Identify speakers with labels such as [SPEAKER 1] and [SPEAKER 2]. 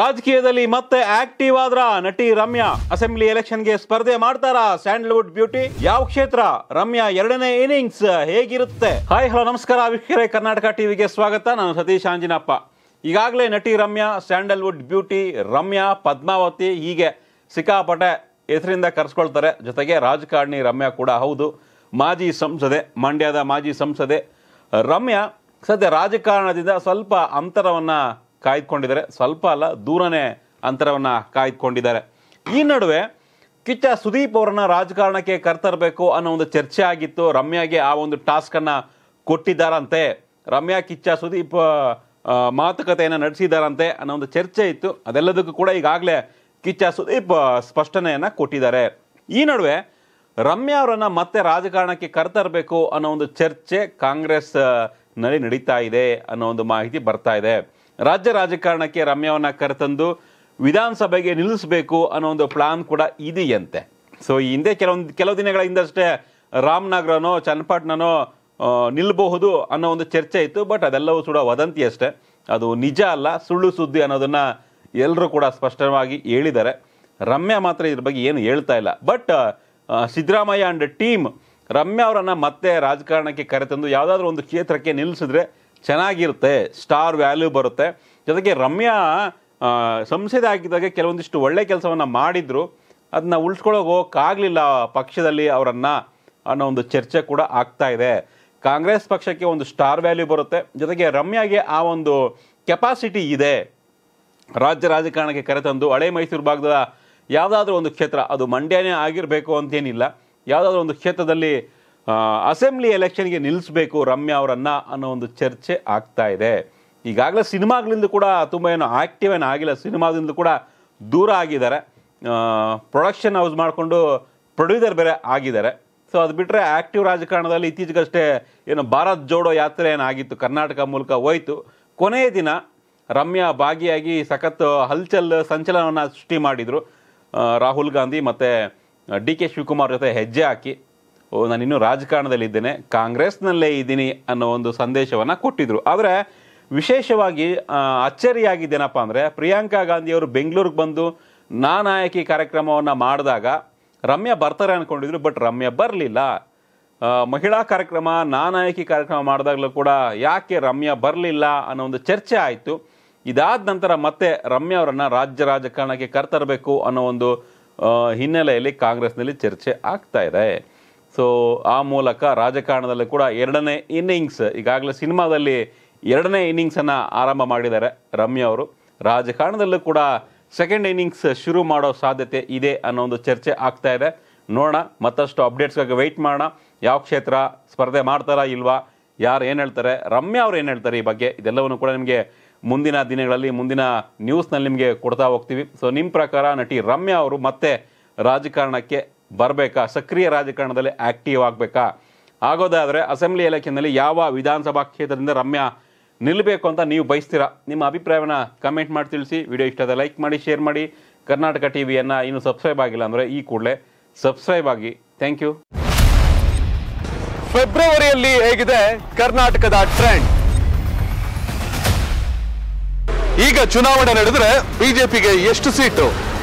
[SPEAKER 1] ರಾಜಕೀಯದಲ್ಲಿ ಮತ್ತೆ ಆಕ್ಟಿವ್ ಆದ್ರ ನಟಿ ರಮ್ಯಾ ಅಸೆಂಬ್ಲಿ ಎಲೆಕ್ಷನ್ಗೆ ಸ್ಪರ್ಧೆ ಮಾಡ್ತಾರ ಸ್ಯಾಂಡಲ್ವುಡ್ ಬ್ಯೂಟಿ ಯಾವ ಕ್ಷೇತ್ರ ರಮ್ಯಾ ಎರಡನೇ ಇನಿಂಗ್ಸ್ ಹೇಗಿರುತ್ತೆ ಹಾಯ್ ಹಲೋ ನಮಸ್ಕಾರ ವೀಕ್ಷಕರೇ ಕರ್ನಾಟಕ ಟಿವಿಗೆ ಸ್ವಾಗತ ನಾನು ಸತೀಶ್ ಆಂಜಿನಪ್ಪ ಈಗಾಗಲೇ ನಟಿ ರಮ್ಯಾ ಸ್ಯಾಂಡಲ್ವುಡ್ ಬ್ಯೂಟಿ ರಮ್ಯಾ ಪದ್ಮಾವತಿ ಹೀಗೆ ಸಿಕ್ಕಾಪಟೆ ಹೆಸರಿಂದ ಕರೆಸ್ಕೊಳ್ತಾರೆ ಜೊತೆಗೆ ರಾಜಕಾರಣಿ ರಮ್ಯಾ ಕೂಡ ಹೌದು ಮಾಜಿ ಸಂಸದೆ ಮಂಡ್ಯದ ಮಾಜಿ ಸಂಸದೆ ರಮ್ಯಾ ಸದ್ಯ ರಾಜಕಾರಣದಿಂದ ಸ್ವಲ್ಪ ಅಂತರವನ್ನು ಕಾಯ್ದುಕೊಂಡಿದ್ದಾರೆ ಸ್ವಲ್ಪ ಅಲ್ಲ ದೂರನೇ ಅಂತರವನ್ನು ಕಾಯ್ದುಕೊಂಡಿದ್ದಾರೆ ಈ ನಡುವೆ ಕಿಚ್ಚ ಸುದೀಪ್ ಅವರನ್ನ ರಾಜಕಾರಣಕ್ಕೆ ಕರ್ತರಬೇಕು ಅನ್ನೋ ಒಂದು ಚರ್ಚೆ ಆಗಿತ್ತು ರಮ್ಯಾಗೆ ಆ ಒಂದು ಅನ್ನ ಕೊಟ್ಟಿದ್ದಾರಂತೆ ರಮ್ಯಾ ಕಿಚ್ಚ ಸುದೀಪ್ ಮಾತುಕತೆಯನ್ನು ನಡೆಸಿದಾರಂತೆ ಅನ್ನೋ ಒಂದು ಚರ್ಚೆ ಇತ್ತು ಅದೆಲ್ಲದಕ್ಕೂ ಕೂಡ ಈಗಾಗಲೇ ಕಿಚ್ಚ ಸುದೀಪ್ ಸ್ಪಷ್ಟನೆಯನ್ನು ಕೊಟ್ಟಿದ್ದಾರೆ ಈ ನಡುವೆ ರಮ್ಯಾ ಅವರನ್ನು ಮತ್ತೆ ರಾಜಕಾರಣಕ್ಕೆ ಕರ್ತರಬೇಕು ಅನ್ನೋ ಒಂದು ಚರ್ಚೆ ಕಾಂಗ್ರೆಸ್ನಲ್ಲಿ ನಡೀತಾ ಇದೆ ಅನ್ನೋ ಒಂದು ಮಾಹಿತಿ ಬರ್ತಾ ಇದೆ ರಾಜ್ಯ ರಾಜಕಾರಣಕ್ಕೆ ರಮ್ಯವನ್ನು ಕರೆತಂದು ವಿಧಾನಸಭೆಗೆ ನಿಲ್ಲಿಸಬೇಕು ಅನ್ನೋ ಒಂದು ಪ್ಲಾನ್ ಕೂಡ ಇದೆಯಂತೆ ಸೊ ಈ ಹಿಂದೆ ಕೆಲವೊಂದು ಕೆಲವು ದಿನಗಳ ಹಿಂದಷ್ಟೇ ರಾಮನಗರನೋ ಚನ್ನಪಟ್ಟಣನೋ ನಿಲ್ಲಬಹುದು ಅನ್ನೋ ಒಂದು ಚರ್ಚೆ ಇತ್ತು ಬಟ್ ಅದೆಲ್ಲವೂ ಕೂಡ ವದಂತಿ ಅಷ್ಟೇ ಅದು ನಿಜ ಅಲ್ಲ ಸುಳ್ಳು ಸುದ್ದಿ ಅನ್ನೋದನ್ನು ಎಲ್ಲರೂ ಕೂಡ ಸ್ಪಷ್ಟವಾಗಿ ಹೇಳಿದ್ದಾರೆ ರಮ್ಯಾ ಮಾತ್ರ ಇದ್ರ ಬಗ್ಗೆ ಏನು ಹೇಳ್ತಾ ಇಲ್ಲ but Siddaramaiah and team Ramya ಅವರನ್ನು ಮತ್ತೆ ರಾಜಕಾರಣಕ್ಕೆ ಕರೆತಂದು ಯಾವುದಾದ್ರೂ ಒಂದು ಕ್ಷೇತ್ರಕ್ಕೆ ನಿಲ್ಲಿಸಿದ್ರೆ ಚೆನ್ನಾಗಿರುತ್ತೆ ಸ್ಟಾರ್ ವ್ಯಾಲ್ಯೂ ಬರುತ್ತೆ ಜೊತೆಗೆ ರಮ್ಯಾ ಸಂಸದೆ ಆಗಿದ್ದಾಗ ಕೆಲವೊಂದಿಷ್ಟು ಒಳ್ಳೆ ಕೆಲಸವನ್ನು ಮಾಡಿದ್ರು ಅದನ್ನ ಉಳಿಸ್ಕೊಳ್ಳೋಕೆ ಆಗಲಿಲ್ಲ ಪಕ್ಷದಲ್ಲಿ ಅವರನ್ನು ಅನ್ನೋ ಒಂದು ಚರ್ಚೆ ಕೂಡ ಆಗ್ತಾ ಇದೆ ಕಾಂಗ್ರೆಸ್ ಪಕ್ಷಕ್ಕೆ ಒಂದು ಸ್ಟಾರ್ ವ್ಯಾಲ್ಯೂ ಬರುತ್ತೆ ಜೊತೆಗೆ ರಮ್ಯಾಗೆ ಆ ಒಂದು ಕೆಪಾಸಿಟಿ ಇದೆ ರಾಜ್ಯ ರಾಜಕಾರಣಕ್ಕೆ ಕರೆತಂದು ಹಳೆ ಮೈಸೂರು ಭಾಗದ ಯಾವುದಾದ್ರೂ ಒಂದು ಕ್ಷೇತ್ರ ಅದು ಮಂಡ್ಯನೇ ಆಗಿರಬೇಕು ಅಂತೇನಿಲ್ಲ ಯಾವುದಾದ್ರೂ ಒಂದು ಕ್ಷೇತ್ರದಲ್ಲಿ ಅಸೆಂಬ್ಲಿ ಎಲೆಕ್ಷನ್ಗೆ ನಿಲ್ಲಿಸಬೇಕು ರಮ್ಯಾ ಅವರನ್ನು ಅನ್ನೋ ಒಂದು ಚರ್ಚೆ ಆಗ್ತಾ ಇದೆ ಈಗಾಗಲೇ ಸಿನಿಮಾಗಳಿಂದ ಕೂಡ ತುಂಬ ಏನು ಆ್ಯಕ್ಟಿವ್ ಏನು ಆಗಿಲ್ಲ ಸಿನಿಮಾದಿಂದ ಕೂಡ ದೂರ ಆಗಿದ್ದಾರೆ ಪ್ರೊಡಕ್ಷನ್ ಹೌಸ್ ಮಾಡಿಕೊಂಡು ಪ್ರೊಡ್ಯೂಸರ್ ಬೇರೆ ಆಗಿದ್ದಾರೆ ಸೊ ಅದು ಬಿಟ್ಟರೆ ಆ್ಯಕ್ಟಿವ್ ರಾಜಕಾರಣದಲ್ಲಿ ಇತ್ತೀಚೆಗಷ್ಟೇ ಏನು ಭಾರತ್ ಜೋಡೋ ಯಾತ್ರೆ ಏನಾಗಿತ್ತು ಕರ್ನಾಟಕ ಮೂಲಕ ಹೋಯಿತು ಕೊನೆಯ ದಿನ ರಮ್ಯಾ ಭಾಗಿಯಾಗಿ ಸಖತ್ ಹಲ್ಚಲ್ ಸಂಚಲನವನ್ನು ಸೃಷ್ಟಿ ಮಾಡಿದರು ರಾಹುಲ್ ಗಾಂಧಿ ಮತ್ತು ಡಿ ಕೆ ಶಿವಕುಮಾರ್ ಜೊತೆ ಹೆಜ್ಜೆ ಹಾಕಿ ಓ ನಾನು ರಾಜಕಾರಣದಲ್ಲಿ ರಾಜಕಾರಣದಲ್ಲಿದ್ದೇನೆ ಕಾಂಗ್ರೆಸ್ನಲ್ಲೇ ಇದ್ದೀನಿ ಅನ್ನೋ ಒಂದು ಸಂದೇಶವನ್ನು ಕೊಟ್ಟಿದ್ರು ಆದರೆ ವಿಶೇಷವಾಗಿ ಅಚ್ಚರಿಯಾಗಿದ್ದೇನಪ್ಪ ಅಂದರೆ ಪ್ರಿಯಾಂಕಾ ಗಾಂಧಿಯವರು ಬೆಂಗಳೂರಿಗೆ ಬಂದು ನಾನಾಯಕಿ ಕಾರ್ಯಕ್ರಮವನ್ನು ಮಾಡಿದಾಗ ರಮ್ಯಾ ಬರ್ತಾರೆ ಅಂದ್ಕೊಂಡಿದ್ರು ಬಟ್ ರಮ್ಯಾ ಬರಲಿಲ್ಲ ಮಹಿಳಾ ಕಾರ್ಯಕ್ರಮ ನಾನಾಯಕಿ ಕಾರ್ಯಕ್ರಮ ಮಾಡಿದಾಗಲೂ ಕೂಡ ಯಾಕೆ ರಮ್ಯಾ ಬರಲಿಲ್ಲ ಅನ್ನೋ ಒಂದು ಚರ್ಚೆ ಆಯಿತು ಇದಾದ ನಂತರ ಮತ್ತೆ ರಮ್ಯಾ ಅವರನ್ನು ರಾಜ್ಯ ರಾಜಕಾರಣಕ್ಕೆ ಕರ್ತರಬೇಕು ಅನ್ನೋ ಒಂದು ಹಿನ್ನೆಲೆಯಲ್ಲಿ ಕಾಂಗ್ರೆಸ್ನಲ್ಲಿ ಚರ್ಚೆ ಆಗ್ತಾ ಇದೆ ಸೊ ಆ ಮೂಲಕ ರಾಜಕಾರಣದಲ್ಲಿ ಕೂಡ ಎರಡನೇ ಇನ್ನಿಂಗ್ಸ್ ಈಗಾಗಲೇ ಸಿನಿಮಾದಲ್ಲಿ ಎರಡನೇ ಇನ್ನಿಂಗ್ಸನ್ನು ಆರಂಭ ಮಾಡಿದ್ದಾರೆ ರಮ್ಯಾ ಅವರು ರಾಜಕಾರಣದಲ್ಲೂ ಕೂಡ ಸೆಕೆಂಡ್ ಇನ್ನಿಂಗ್ಸ್ ಶುರು ಮಾಡೋ ಸಾಧ್ಯತೆ ಇದೆ ಅನ್ನೋ ಒಂದು ಚರ್ಚೆ ಆಗ್ತಾ ಇದೆ ನೋಡೋಣ ಮತ್ತಷ್ಟು ಅಪ್ಡೇಟ್ಸ್ಗಾಗಿ ವೆಯ್ಟ್ ಮಾಡೋಣ ಯಾವ ಕ್ಷೇತ್ರ ಸ್ಪರ್ಧೆ ಮಾಡ್ತಾರಾ ಇಲ್ವಾ ಯಾರು ಏನು ಹೇಳ್ತಾರೆ ರಮ್ಯಾ ಅವ್ರು ಏನು ಹೇಳ್ತಾರೆ ಈ ಬಗ್ಗೆ ಇದೆಲ್ಲವನ್ನು ಕೂಡ ನಿಮಗೆ ಮುಂದಿನ ದಿನಗಳಲ್ಲಿ ಮುಂದಿನ ನ್ಯೂಸ್ನಲ್ಲಿ ನಿಮಗೆ ಕೊಡ್ತಾ ಹೋಗ್ತೀವಿ ಸೊ ನಿಮ್ಮ ಪ್ರಕಾರ ನಟಿ ರಮ್ಯಾ ಅವರು ಮತ್ತೆ ರಾಜಕಾರಣಕ್ಕೆ ಬರಬೇಕಾ ಸಕ್ರಿಯ ರಾಜಕಾರಣದಲ್ಲಿ ಆ್ಯಕ್ಟಿವ್ ಆಗಬೇಕಾ ಆಗೋದಾದರೆ ಅಸೆಂಬ್ಲಿ ಎಲೆಕ್ಷನ್ನಲ್ಲಿ ಯಾವ ವಿಧಾನಸಭಾ ಕ್ಷೇತ್ರದಿಂದ ರಮ್ಯ ನಿಲ್ಲಬೇಕು ಅಂತ ನೀವು ಬಯಸ್ತೀರಾ ನಿಮ್ಮ ಅಭಿಪ್ರಾಯವನ್ನು ಕಮೆಂಟ್ ಮಾಡಿ ತಿಳಿಸಿ ವಿಡಿಯೋ ಆದರೆ ಲೈಕ್ ಮಾಡಿ ಶೇರ್ ಮಾಡಿ ಕರ್ನಾಟಕ ಟಿ ವಿಯನ್ನು ಇನ್ನೂ ಸಬ್ಸ್ಕ್ರೈಬ್ ಆಗಿಲ್ಲ ಅಂದರೆ ಈ ಕೂಡಲೇ ಸಬ್ಸ್ಕ್ರೈಬ್ ಆಗಿ ಥ್ಯಾಂಕ್ ಯು ಫೆಬ್ರವರಿಯಲ್ಲಿ ಹೇಗಿದೆ ಕರ್ನಾಟಕದ ಟ್ರೆಂಡ್ ಈಗ ಚುನಾವಣೆ ನಡೆದರೆ ಬಿಜೆಪಿಗೆ ಎಷ್ಟು ಸೀಟು